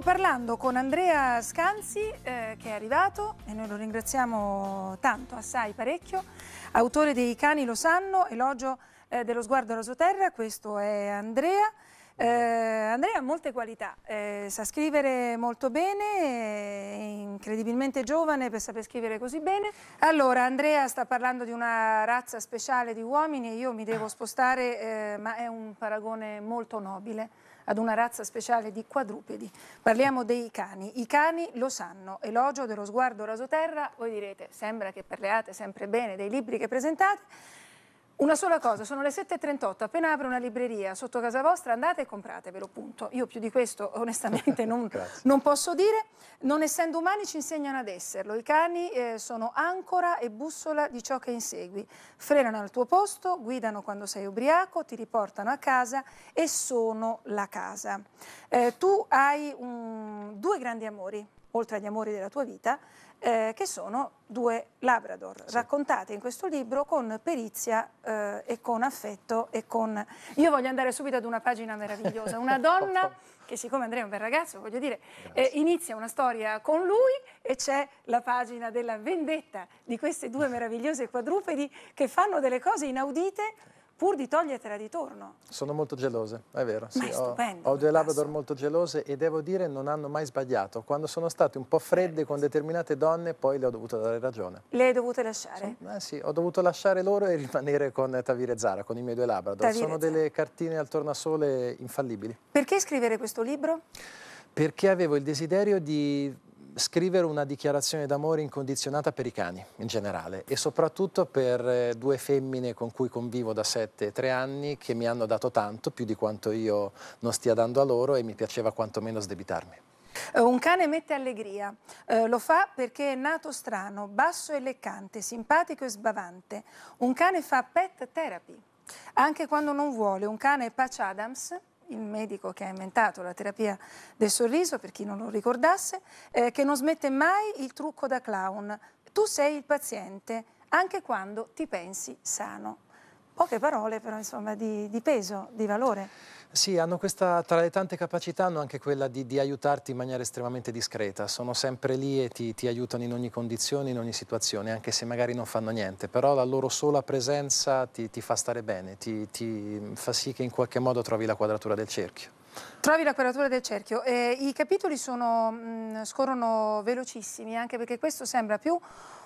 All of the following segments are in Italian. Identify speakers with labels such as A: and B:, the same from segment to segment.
A: parlando con Andrea Scanzi eh, che è arrivato e noi lo ringraziamo tanto, assai parecchio, autore dei Cani lo sanno, elogio eh, dello sguardo alla sua terra, questo è Andrea. Eh, Andrea ha molte qualità, eh, sa scrivere molto bene, è incredibilmente giovane per saper scrivere così bene. Allora, Andrea sta parlando di una razza speciale di uomini e io mi devo spostare, eh, ma è un paragone molto nobile ad una razza speciale di quadrupedi. Parliamo dei cani. I cani lo sanno. Elogio dello sguardo rasoterra, voi direte, sembra che parliate sempre bene dei libri che presentate. Una sola cosa, sono le 7.38, appena apre una libreria sotto casa vostra andate e compratevelo, punto. Io più di questo onestamente non, non posso dire. Non essendo umani ci insegnano ad esserlo. I cani eh, sono ancora e bussola di ciò che insegui. Frenano al tuo posto, guidano quando sei ubriaco, ti riportano a casa e sono la casa. Eh, tu hai un due grandi amori, oltre agli amori della tua vita, eh, che sono due Labrador, sì. raccontate in questo libro con perizia eh, e con affetto e con... Io voglio andare subito ad una pagina meravigliosa, una donna che siccome Andrea è un bel ragazzo, voglio dire, eh, inizia una storia con lui e c'è la pagina della vendetta di queste due meravigliose quadrupedi che fanno delle cose inaudite pur di togliertela di torno.
B: Sono molto gelose, è vero. Sì, è stupendo, ho, ho due Labrador molto gelose e devo dire non hanno mai sbagliato. Quando sono state un po' fredde con determinate donne, poi le ho dovute dare ragione.
A: Le hai dovute lasciare? Sì, eh sì,
B: ho dovuto lasciare loro e rimanere con Tavire Zara, con i miei due Labrador. Tavire sono Zara. delle cartine al tornasole infallibili.
A: Perché scrivere questo libro?
B: Perché avevo il desiderio di scrivere una dichiarazione d'amore incondizionata per i cani in generale e soprattutto per eh, due femmine con cui convivo da 7 3 anni che mi hanno dato tanto, più di quanto io non stia dando a loro e mi piaceva quantomeno sdebitarmi.
A: Eh, un cane mette allegria, eh, lo fa perché è nato strano, basso e leccante, simpatico e sbavante. Un cane fa pet therapy, anche quando non vuole. Un cane è Patch Adams, il medico che ha inventato la terapia del sorriso, per chi non lo ricordasse, eh, che non smette mai il trucco da clown. Tu sei il paziente, anche quando ti pensi sano. Poche parole però insomma di, di peso, di valore.
B: Sì, hanno questa, tra le tante capacità hanno anche quella di, di, aiutarti in maniera estremamente discreta, sono sempre lì e ti, ti, aiutano in ogni condizione, in ogni situazione, anche se magari non fanno niente, però la loro sola presenza ti, ti fa stare bene, ti, ti fa sì che in qualche modo trovi la quadratura del cerchio.
A: Trovi la quadratura del cerchio. Eh, I capitoli sono, mh, mm, scorrono velocissimi, anche perché questo sembra più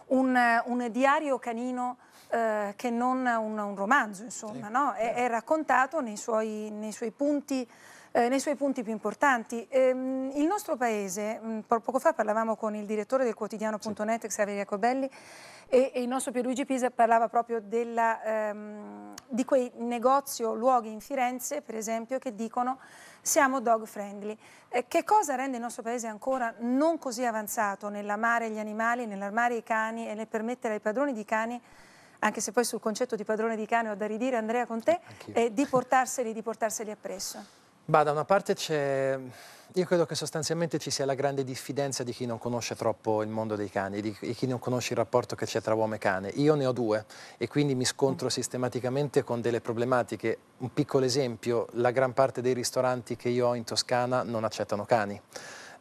A: un, un diario canino eh, che non un, un romanzo, insomma, sì. no? è, è, raccontato nei suoi, nei suoi punti eh, nei suoi punti più importanti. Ehm, il nostro paese, mh, mm, poco fa parlavamo con il direttore del quotidiano.net, sì. Xavier Jacobelli, e, e, il nostro Pierluigi Pisa parlava proprio della, ehm, di quei negozi o luoghi in Firenze, per esempio, che dicono siamo dog friendly. Eh, che cosa rende il nostro paese ancora non così avanzato nell'amare gli animali, nell'armare i cani e nel permettere ai padroni di cani anche se poi sul concetto di padrone di cane ho da ridire Andrea con te, eh, di portarseli, di portarseli appresso.
B: Bah, da una parte c'è... Io credo che sostanzialmente ci sia la grande diffidenza di chi non conosce troppo il mondo dei cani, di chi non conosce il rapporto che c'è tra uomo e cane. Io ne ho due e quindi mi scontro mm. sistematicamente con delle problematiche. Un piccolo esempio, la gran parte dei ristoranti che io ho in Toscana non accettano cani.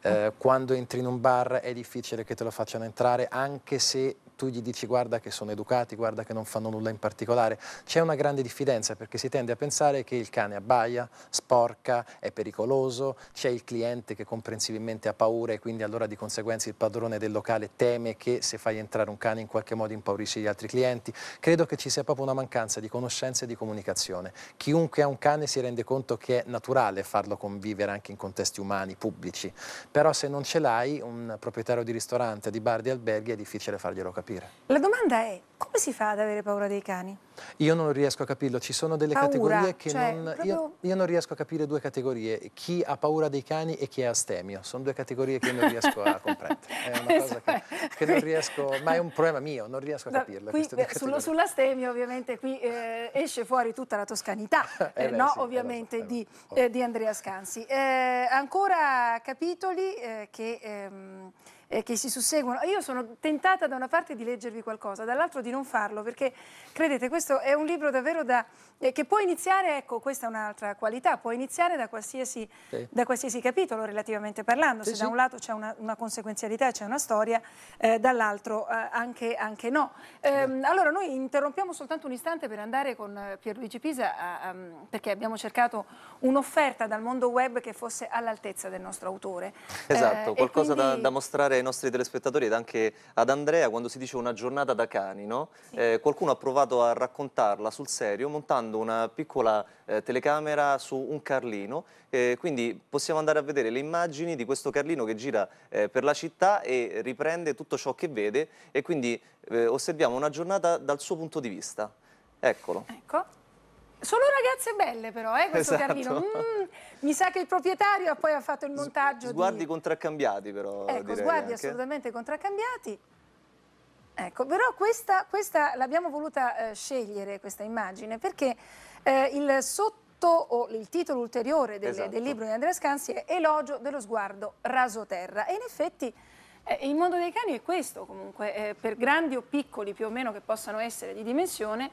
B: Eh, ah. quando entri in un bar è difficile che te lo facciano entrare anche se tu gli dici guarda che sono educati, guarda che non fanno nulla in particolare, c'è una grande diffidenza perché si tende a pensare che il cane abbaia, sporca, è pericoloso, c'è il cliente che comprensibilmente ha paura e quindi allora di conseguenza il padrone del locale teme che se fai entrare un cane in qualche modo impaurisci gli altri clienti. Credo che ci sia proprio una mancanza di conoscenza e di comunicazione. Chiunque ha un cane si rende conto che è naturale farlo convivere anche in contesti umani, pubblici, però se non ce l'hai un proprietario di ristorante, di bar, di alberghi è difficile farglielo capire capire.
A: La domanda è come si fa ad avere paura dei cani?
B: Io non riesco a capirlo, ci sono delle paura, categorie che cioè, non... Proprio... Io, io, non riesco a capire due categorie, chi ha paura dei cani e chi è astemio, sono due categorie che non riesco a comprendere, è una cosa che, esatto. che non riesco, ma è un problema mio, non riesco a capirlo. Eh, sullo,
A: sull'astemio ovviamente qui eh, esce fuori tutta la toscanità, eh beh, eh, no eh, sì, ovviamente allora, di, oh. di, Andrea Scanzi. ancora capitoli che... Ehm, eh, che si susseguono. Io sono tentata da una parte di leggervi qualcosa, dall'altro di non farlo, perché credete, questo è un libro davvero da eh, che può iniziare, ecco, questa è un'altra qualità, può iniziare da qualsiasi, sì. da qualsiasi capitolo relativamente parlando, sì, se sì. da un lato c'è una, una conseguenzialità, c'è una storia, eh, dall'altro eh, anche, anche, no. Ehm, allora noi interrompiamo soltanto un istante per andare con Pierluigi Pisa, a, a, perché abbiamo cercato un'offerta dal mondo web che fosse all'altezza del nostro autore.
C: Eh, esatto, qualcosa quindi... da, da, mostrare ai nostri telespettatori ed anche ad Andrea quando si dice una giornata da cani, no? Eh, qualcuno ha provato a raccontarla sul serio montando montando una piccola eh, telecamera su un carlino, eh, quindi possiamo andare a vedere le immagini di questo carlino che gira eh, per la città e riprende tutto ciò che vede e quindi eh, osserviamo una giornata dal suo punto di vista. Eccolo.
A: Ecco. Solo ragazze belle però, eh, questo esatto. carlino. Mm, mi sa che il proprietario poi ha fatto il montaggio. Sguardi di...
C: contraccambiati però. Ecco, sguardi anche. assolutamente
A: contraccambiati. Ecco, però questa, questa l'abbiamo voluta eh, scegliere, questa immagine, perché eh, il sotto o il titolo ulteriore del, esatto. del, libro di Andrea Scansi è Elogio dello sguardo rasoterra. e in effetti eh, il mondo dei cani è questo comunque, eh, per grandi o piccoli più o meno che possano essere di dimensione,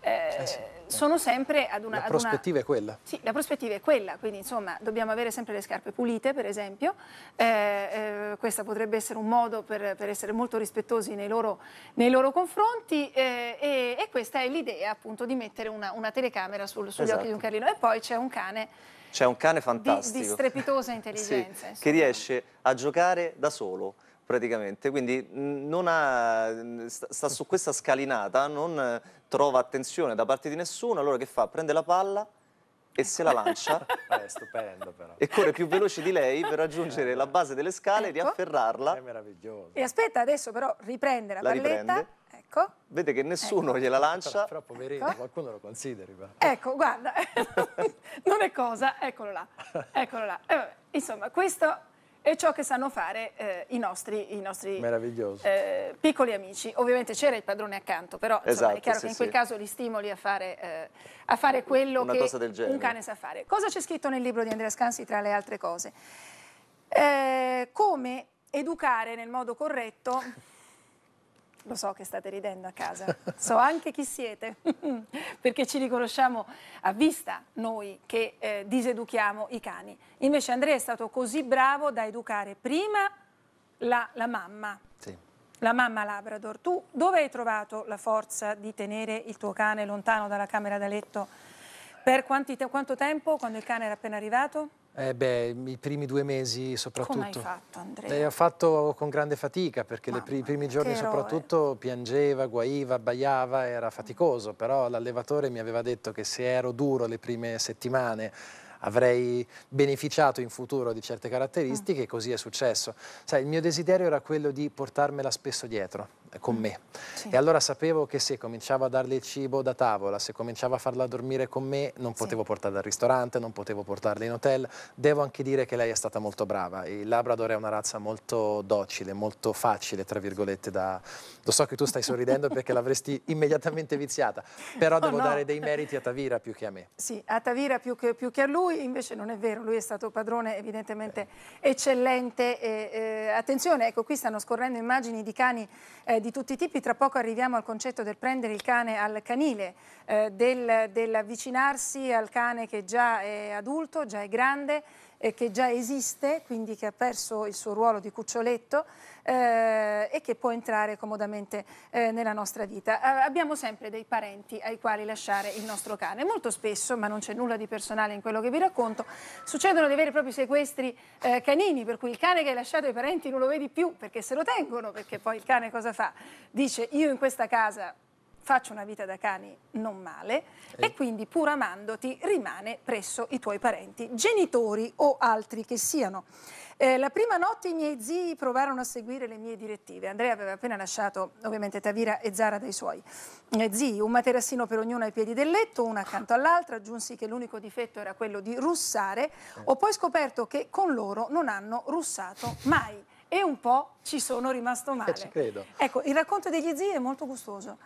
A: eh, eh, eh. sono sempre ad una... La prospettiva
B: una... è quella. Sì,
A: la prospettiva è quella, quindi insomma dobbiamo avere sempre le scarpe pulite per esempio, eh, questo potrebbe essere un modo per, per essere molto rispettosi nei loro, nei loro confronti e, e, questa è l'idea appunto di mettere una, una telecamera sul, sugli esatto. occhi di un esatto. carlino e poi c'è un cane
C: c'è un cane fantastico. Di, di strepitosa intelligenza. sì, che riesce a giocare da solo praticamente, quindi ha, sta su questa scalinata, non trova attenzione da parte di nessuno, allora che fa? Prende la palla e se la lancia
B: Beh, stupendo,
C: e corre più veloce di lei per raggiungere la base delle scale, ecco. riafferrarla. È meraviglioso.
A: E aspetta, adesso però riprende la, la palletta. Riprende. Ecco.
C: Vede che nessuno ecco. gliela lancia. Però,
B: però poverino,
A: ecco.
C: qualcuno lo consideri. Va.
A: Ecco, guarda, non è cosa, eccolo là, eccolo là. Eh, vabbè, insomma, questo e ciò che sanno fare eh, i nostri, i nostri
B: eh,
A: piccoli amici. Ovviamente c'era il padrone accanto, però esatto, è chiaro sì, che in quel sì. caso li stimoli a fare, eh, a fare quello Una che un cane sa fare. Cosa c'è scritto nel libro di Andrea Scansi tra le altre cose? Eh, come educare nel modo corretto lo so che state ridendo a casa, so anche chi siete, perché ci riconosciamo a vista noi che eh, diseduchiamo i cani. Invece Andrea è stato così bravo da educare prima la, la mamma. Sì. La mamma Labrador, tu dove hai trovato la forza di tenere il tuo cane lontano dalla camera da letto? Per te quanto tempo, quando il cane era appena arrivato?
B: Eh beh, i primi due mesi soprattutto. Come hai fatto Andrea? Eh, ho fatto con grande fatica perché i primi giorni soprattutto piangeva, guaiva, abbaiava, era faticoso, però l'allevatore mi aveva detto che se ero duro le prime settimane avrei beneficiato in futuro di certe mm. caratteristiche mm. e così è successo. Sai, il mio desiderio era quello di portarmela spesso dietro, con me. Sì. E allora sapevo che se cominciavo a darle il cibo da tavola, se cominciavo a farla dormire con me, non potevo sì. portarla al ristorante, non potevo portarla in hotel. Devo anche dire che lei è stata molto brava. Il Labrador è una razza molto docile, molto facile, tra virgolette, da... Lo so che tu stai sorridendo perché l'avresti immediatamente viziata, però oh, devo no. dare dei meriti a Tavira più che a me.
A: Sì, a Tavira più che, più che a lui, invece non è vero, lui è stato padrone evidentemente Beh. eccellente. E, eh, attenzione, ecco, qui stanno scorrendo immagini di cani eh, di di tutti i tipi, tra poco arriviamo al concetto del prendere il cane al canile, eh, del, dell'avvicinarsi al cane che già è adulto, già è grande eh, che già esiste, quindi che ha perso il suo ruolo di cuccioletto eh, e che può entrare comodamente eh, nella nostra vita. abbiamo sempre dei parenti ai quali lasciare il nostro cane. Molto spesso, ma non c'è nulla di personale in quello che vi racconto, succedono dei veri e propri sequestri eh, canini, per cui il cane che hai lasciato ai parenti non lo vedi più perché se lo tengono, perché poi il cane cosa fa? Dice io in questa casa faccio una vita da cani non male e, eh. e quindi pur amandoti rimane presso i tuoi parenti, genitori o altri che siano. Eh, la prima notte i miei zii provarono a seguire le mie direttive. Andrea aveva appena lasciato ovviamente Tavira e Zara dai suoi eh, zii, un materassino per ognuno ai piedi del letto, una accanto all'altra, aggiunsi che l'unico difetto era quello di russare. Eh. Ho poi scoperto che con loro non hanno russato mai e un po' ci sono rimasto male. Eh, ci credo. Ecco, il racconto degli zii è molto gustoso.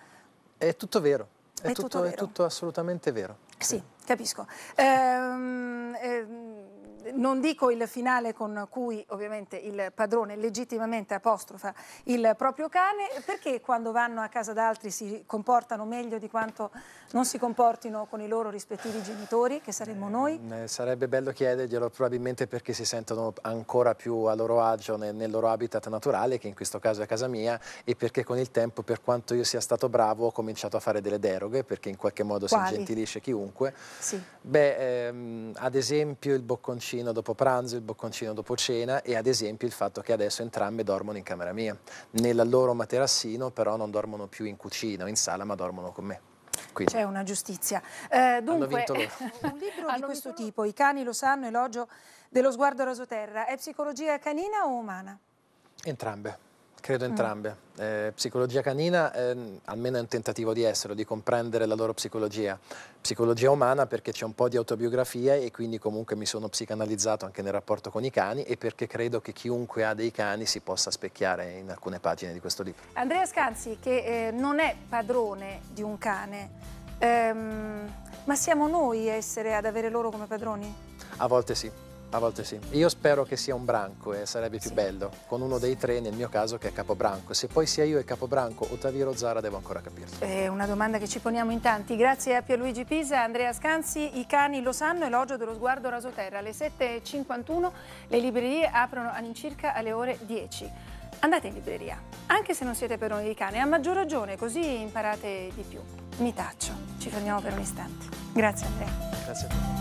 B: È tutto vero, è, è tutto, tutto vero. è tutto assolutamente vero. Sì,
A: sì capisco. Ehm, ehm non dico il finale con cui ovviamente il padrone legittimamente apostrofa il proprio cane, perché quando vanno a casa d'altri si comportano meglio di quanto non si comportino con i loro rispettivi genitori, che saremmo eh, noi?
B: Eh, sarebbe bello chiederglielo probabilmente perché si sentono ancora più a loro agio nel, nel loro habitat naturale, che in questo caso è casa mia, e perché con il tempo, per quanto io sia stato bravo, ho cominciato a fare delle deroghe, perché in qualche modo Quali? si ingentilisce chiunque. Sì. Beh, ehm, ad esempio il bocconcino bocconcino dopo pranzo, il bocconcino dopo cena e ad esempio il fatto che adesso entrambe dormono in camera mia. Nella loro materassino però non dormono più in cucina o in sala ma dormono con me.
A: C'è una giustizia. Eh, dunque, un libro di questo tipo, I cani lo sanno, elogio dello sguardo rasoterra, è psicologia canina o umana?
B: Entrambe. Credo mm. entrambe. Eh, psicologia canina, eh, almeno è un tentativo di esserlo, di comprendere la loro psicologia. Psicologia umana perché c'è un po' di autobiografia e quindi comunque mi sono psicanalizzato anche nel rapporto con i cani e perché credo che chiunque ha dei cani si possa specchiare in alcune pagine di questo libro.
A: Andrea Scanzi, che eh, non è padrone di un cane, ehm, ma siamo noi a essere, ad avere loro come padroni?
B: A volte sì. A volte sì. Io spero che sia un branco e sarebbe più sì. bello, con uno dei tre, nel mio caso, che è capobranco. Se poi sia io e capobranco o Taviro Zara, devo ancora capirlo.
A: È una domanda che ci poniamo in tanti. Grazie a Pierluigi Pisa, Andrea Scanzi. I cani lo sanno, elogio dello sguardo rasoterra. Alle 7.51 le librerie aprono all'incirca alle ore 10 andate in libreria, anche se non siete peroni di cane, a maggior ragione, così imparate di più. Mi taccio, ci fermiamo per un istante. Grazie Andrea.
B: Grazie a te.